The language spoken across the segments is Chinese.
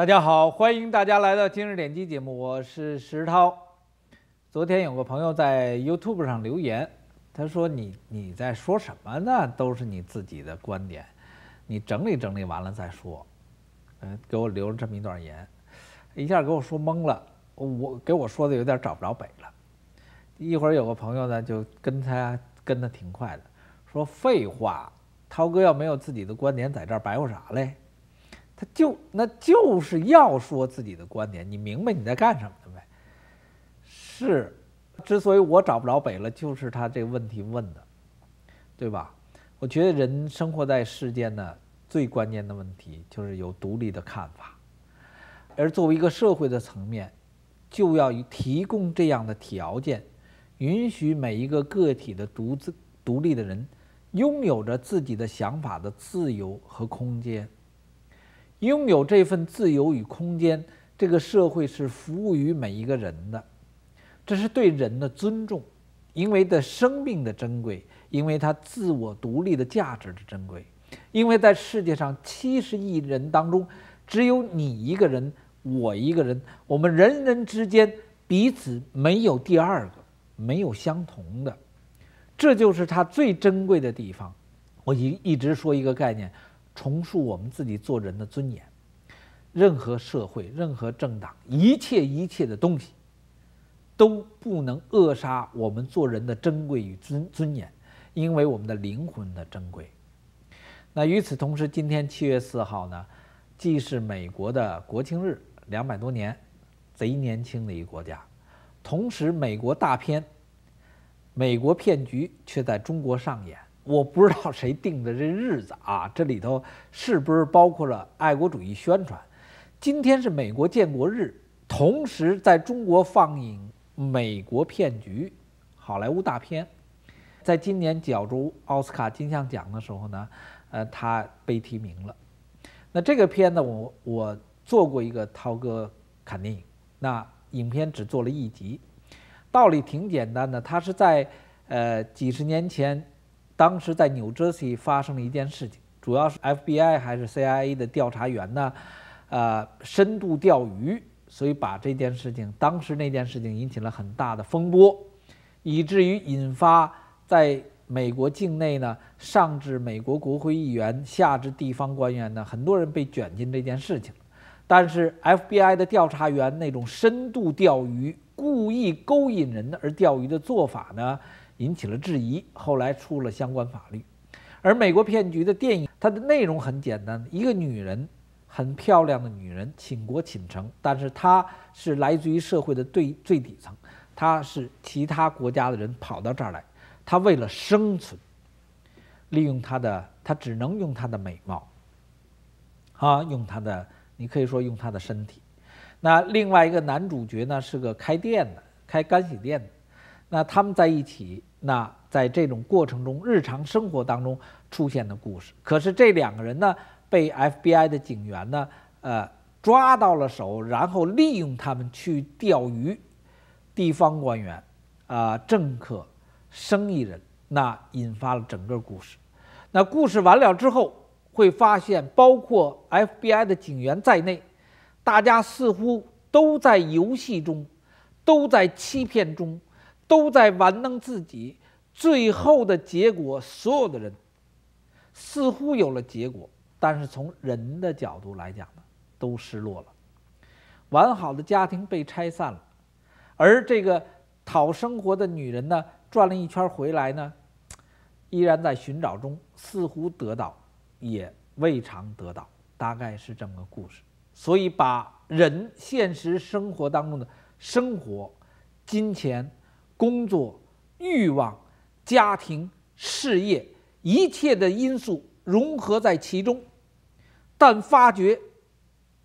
大家好，欢迎大家来到今日点击节目，我是石涛。昨天有个朋友在 YouTube 上留言，他说：“你你在说什么呢？都是你自己的观点，你整理整理完了再说。”嗯，给我留了这么一段言，一下给我说懵了，我给我说的有点找不着北了。一会儿有个朋友呢，就跟他跟的挺快的，说：“废话，涛哥要没有自己的观点，在这儿白活啥嘞？”他就那就是要说自己的观点，你明白你在干什么了没？是，之所以我找不着北了，就是他这个问题问的，对吧？我觉得人生活在世间呢，最关键的问题就是有独立的看法，而作为一个社会的层面，就要提供这样的条件，允许每一个个体的独自独立的人拥有着自己的想法的自由和空间。拥有这份自由与空间，这个社会是服务于每一个人的，这是对人的尊重，因为的生命的珍贵，因为它自我独立的价值的珍贵，因为在世界上七十亿人当中，只有你一个人，我一个人，我们人人之间彼此没有第二个，没有相同的，这就是它最珍贵的地方。我一一直说一个概念。重塑我们自己做人的尊严，任何社会、任何政党、一切一切的东西，都不能扼杀我们做人的珍贵与尊尊严，因为我们的灵魂的珍贵。那与此同时，今天七月四号呢，既是美国的国庆日，两百多年，贼年轻的一个国家，同时美国大片《美国骗局》却在中国上演。我不知道谁定的这日子啊？这里头是不是包括了爱国主义宣传？今天是美国建国日，同时在中国放映美国骗局好莱坞大片。在今年角逐奥斯卡金像奖的时候呢，呃，他被提名了。那这个片呢，我我做过一个涛哥看电影，那影片只做了一集，道理挺简单的，他是在呃几十年前。当时在 New Jersey 发生了一件事情，主要是 FBI 还是 CIA 的调查员呢？呃，深度钓鱼，所以把这件事情，当时那件事情引起了很大的风波，以至于引发在美国境内呢，上至美国国会议员，下至地方官员呢，很多人被卷进这件事情。但是 FBI 的调查员那种深度钓鱼、故意勾引人而钓鱼的做法呢？引起了质疑，后来出了相关法律。而美国骗局的电影，它的内容很简单：一个女人，很漂亮的女人，倾国倾城，但是她是来自于社会的最最底层，她是其他国家的人跑到这儿来，她为了生存，利用她的，她只能用她的美貌，啊，用她的，你可以说用她的身体。那另外一个男主角呢，是个开店的，开干洗店的，那他们在一起。那在这种过程中，日常生活当中出现的故事，可是这两个人呢，被 FBI 的警员呢，呃，抓到了手，然后利用他们去钓鱼，地方官员，啊，政客，生意人，那引发了整个故事。那故事完了之后，会发现，包括 FBI 的警员在内，大家似乎都在游戏中，都在欺骗中。都在玩弄自己，最后的结果，所有的人似乎有了结果，但是从人的角度来讲呢，都失落了。完好的家庭被拆散了，而这个讨生活的女人呢，转了一圈回来呢，依然在寻找中，似乎得到也未尝得到，大概是这么个故事。所以，把人现实生活当中的生活、金钱。工作、欲望、家庭、事业，一切的因素融合在其中，但发觉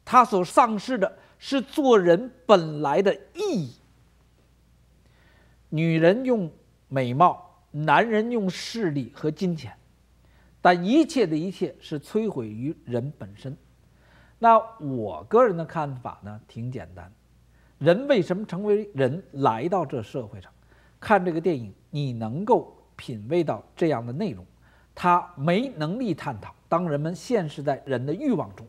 他所丧失的是做人本来的意义。女人用美貌，男人用势力和金钱，但一切的一切是摧毁于人本身。那我个人的看法呢？挺简单，人为什么成为人，来到这社会上？看这个电影，你能够品味到这样的内容，他没能力探讨当人们现实在人的欲望中。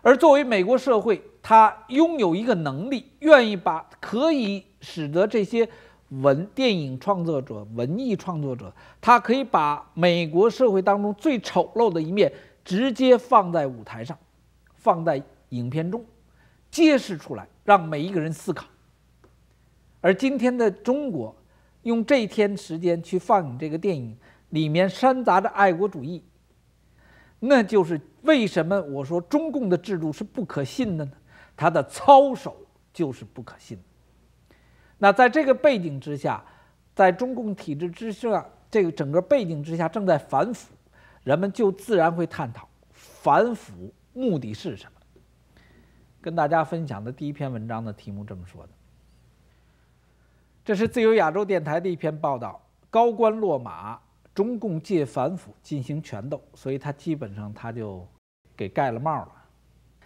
而作为美国社会，他拥有一个能力，愿意把可以使得这些文电影创作者、文艺创作者，他可以把美国社会当中最丑陋的一面直接放在舞台上，放在影片中，揭示出来，让每一个人思考。而今天的中国，用这一天时间去放映这个电影，里面掺杂着爱国主义，那就是为什么我说中共的制度是不可信的呢？它的操守就是不可信。那在这个背景之下，在中共体制之下，这个整个背景之下，正在反腐，人们就自然会探讨反腐目的是什么。跟大家分享的第一篇文章的题目这么说的。这是自由亚洲电台的一篇报道：高官落马，中共借反腐进行权斗，所以他基本上他就给盖了帽了。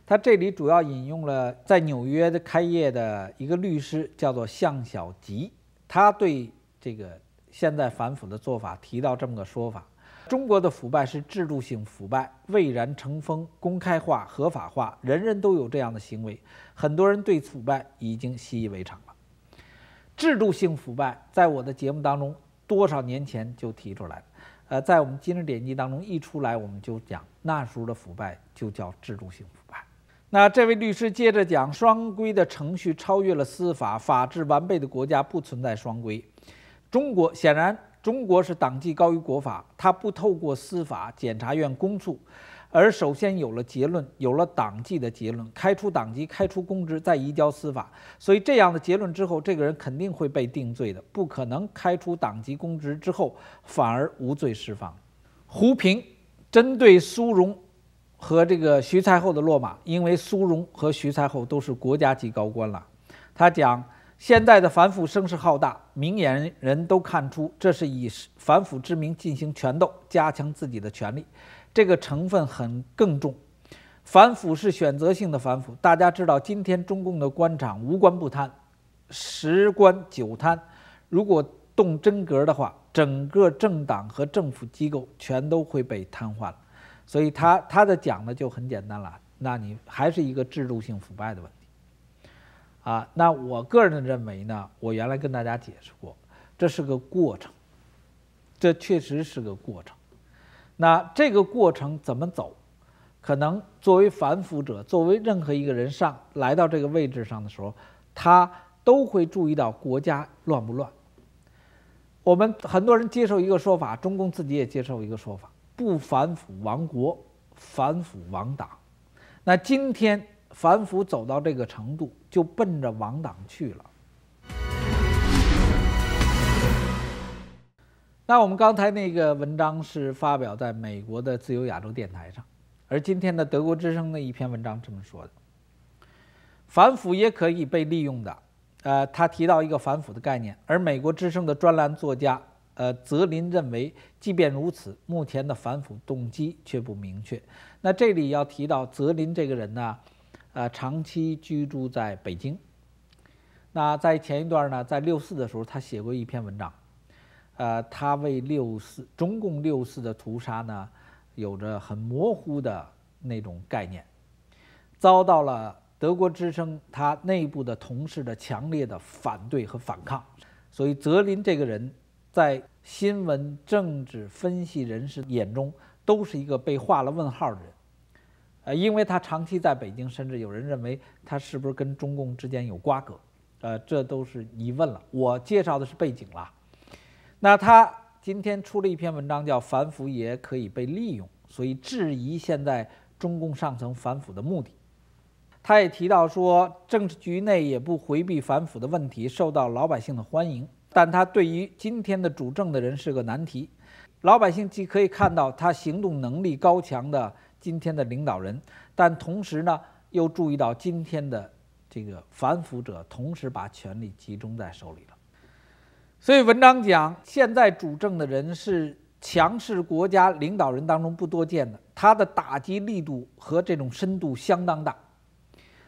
他这里主要引用了在纽约的开业的一个律师，叫做向小吉。他对这个现在反腐的做法提到这么个说法：中国的腐败是制度性腐败，蔚然成风，公开化、合法化，人人都有这样的行为，很多人对腐败已经习以为常。制度性腐败在我的节目当中多少年前就提出来，呃，在我们今日点击当中一出来我们就讲，那时候的腐败就叫制度性腐败。那这位律师接着讲，双规的程序超越了司法，法治完备的国家不存在双规。中国显然中国是党纪高于国法，它不透过司法、检察院、公诉。而首先有了结论，有了党纪的结论，开除党籍，开除公职，再移交司法。所以这样的结论之后，这个人肯定会被定罪的，不可能开除党籍公职之后反而无罪释放。胡平针对苏荣和这个徐才厚的落马，因为苏荣和徐才厚都是国家级高官了，他讲。现在的反腐声势浩大，明眼人都看出，这是以反腐之名进行权斗，加强自己的权利，这个成分很更重。反腐是选择性的反腐，大家知道，今天中共的官场无官不贪，十官九贪。如果动真格的话，整个政党和政府机构全都会被瘫痪所以他他的讲的就很简单了，那你还是一个制度性腐败的问。啊，那我个人认为呢，我原来跟大家解释过，这是个过程，这确实是个过程。那这个过程怎么走？可能作为反腐者，作为任何一个人上来到这个位置上的时候，他都会注意到国家乱不乱。我们很多人接受一个说法，中共自己也接受一个说法：不反腐亡国，反腐亡党。那今天。反腐走到这个程度，就奔着王党去了。那我们刚才那个文章是发表在美国的自由亚洲电台上，而今天的德国之声的一篇文章这么说的：反腐也可以被利用的。呃，他提到一个反腐的概念，而美国之声的专栏作家呃泽林认为，即便如此，目前的反腐动机却不明确。那这里要提到泽林这个人呢？呃，长期居住在北京。那在前一段呢，在六四的时候，他写过一篇文章，呃，他为六四、中共六四的屠杀呢，有着很模糊的那种概念，遭到了德国之声他内部的同事的强烈的反对和反抗。所以，泽林这个人在新闻、政治分析人士眼中，都是一个被画了问号的人。呃，因为他长期在北京，甚至有人认为他是不是跟中共之间有瓜葛，呃，这都是疑问了。我介绍的是背景啦。那他今天出了一篇文章，叫《反腐也可以被利用》，所以质疑现在中共上层反腐的目的。他也提到说，政治局内也不回避反腐的问题，受到老百姓的欢迎。但他对于今天的主政的人是个难题。老百姓既可以看到他行动能力高强的。今天的领导人，但同时呢，又注意到今天的这个反腐者同时把权力集中在手里了。所以文章讲，现在主政的人是强势国家领导人当中不多见的，他的打击力度和这种深度相当大。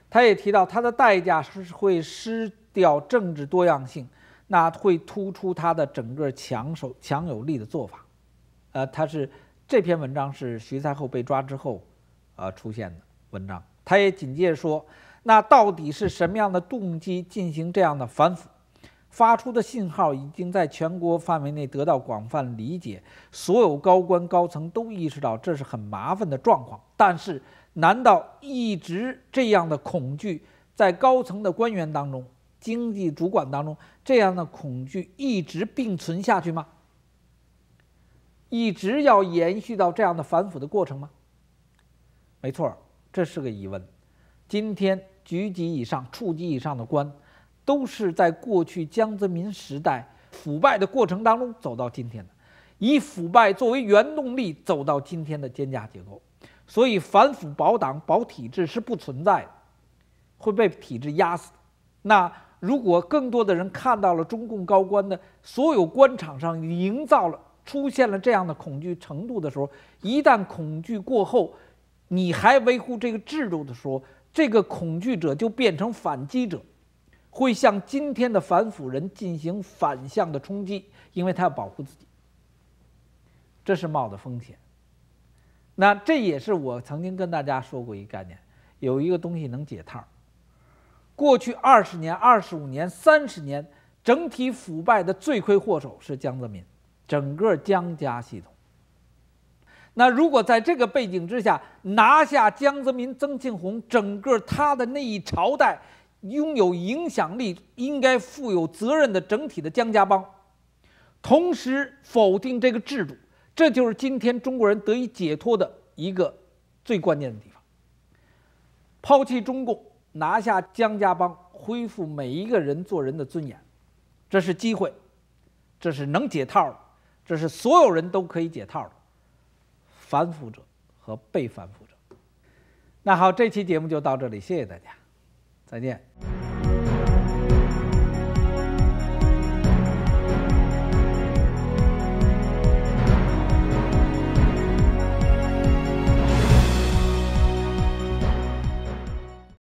他也提到，他的代价是会失掉政治多样性，那会突出他的整个强手、强有力的做法。呃，他是。这篇文章是徐才厚被抓之后，呃出现的文章。他也紧接着说，那到底是什么样的动机进行这样的反腐？发出的信号已经在全国范围内得到广泛理解，所有高官高层都意识到这是很麻烦的状况。但是，难道一直这样的恐惧在高层的官员当中、经济主管当中，这样的恐惧一直并存下去吗？一直要延续到这样的反腐的过程吗？没错，这是个疑问。今天局级以上、处级以上的官，都是在过去江泽民时代腐败的过程当中走到今天的，以腐败作为原动力走到今天的肩胛结构。所以，反腐保党保体制是不存在的，会被体制压死。那如果更多的人看到了中共高官的所有官场上营造了。出现了这样的恐惧程度的时候，一旦恐惧过后，你还维护这个制度的时候，这个恐惧者就变成反击者，会向今天的反腐人进行反向的冲击，因为他要保护自己。这是冒的风险。那这也是我曾经跟大家说过一个概念，有一个东西能解套。过去二十年、二十五年、三十年整体腐败的罪魁祸首是江泽民。整个江家系统。那如果在这个背景之下拿下江泽民、曾庆红，整个他的那一朝代拥有影响力、应该负有责任的整体的江家帮，同时否定这个制度，这就是今天中国人得以解脱的一个最关键的地方。抛弃中共，拿下江家帮，恢复每一个人做人的尊严，这是机会，这是能解套的。这是所有人都可以解套的，反腐者和被反腐者。那好，这期节目就到这里，谢谢大家，再见。